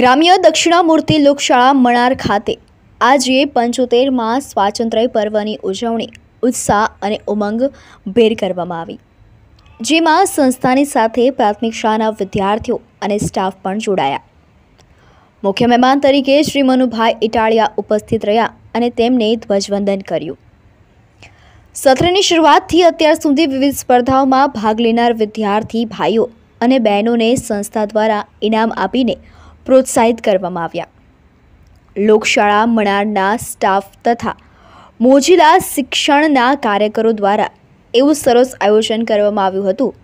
ગ્રામ્ય દક્ષિણામૂર્તિ લોકશાળા મણાર ખાતે આજે પંચોતેરમાં સ્વાતંત્ર્ય પર્વની ઉજવણી ઉત્સાહ અને ઉમંગ ભેર કરવામાં આવી જેમાં સંસ્થાની સાથે પ્રાથમિક શાળાના વિદ્યાર્થીઓ અને સ્ટાફ પણ જોડાયા મુખ્ય મહેમાન તરીકે શ્રી મનુભાઈ ઇટાળિયા ઉપસ્થિત રહ્યા અને તેમને ધ્વજવંદન કર્યું સત્રની શરૂઆતથી અત્યાર સુધી વિવિધ સ્પર્ધાઓમાં ભાગ લેનાર વિદ્યાર્થી ભાઈઓ અને બહેનોને સંસ્થા દ્વારા ઇનામ આપીને પ્રોત્સાહિત કરવામાં આવ્યા લોકશાળા મણારના સ્ટાફ તથા મોજીલા શિક્ષણના કાર્યકરો દ્વારા એવું સરસ આયોજન કરવામાં આવ્યું હતું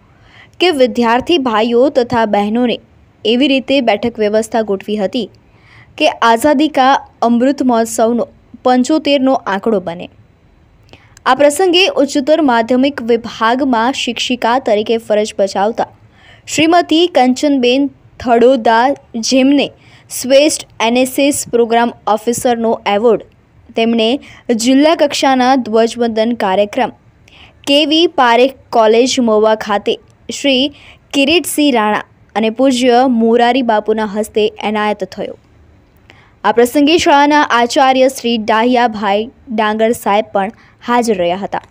કે વિદ્યાર્થી ભાઈઓ તથા બહેનોને એવી રીતે બેઠક વ્યવસ્થા ગોઠવી હતી કે આઝાદી કા અમૃત મહોત્સવનો પંચોતેરનો આંકડો બને આ પ્રસંગે ઉચ્ચતર માધ્યમિક વિભાગમાં શિક્ષિકા તરીકે ફરજ બજાવતા શ્રીમતી કંચનબેન થડોદા જેમને શ્રેષ્ઠ એનએસએસ પ્રોગ્રામ ઓફિસરનો એવોર્ડ તેમણે જિલ્લા કક્ષાના ધ્વજવંદન કાર્યક્રમ કેવી પારેખ કોલેજ મોવા ખાતે શ્રી કિરીટસિંહ રાણા અને પૂજ્ય મોરારી બાપુના હસ્તે એનાયત થયો આ પ્રસંગે શાળાના આચાર્ય શ્રી ડાહિયાભાઈ ડાંગર સાહેબ પણ હાજર રહ્યા હતા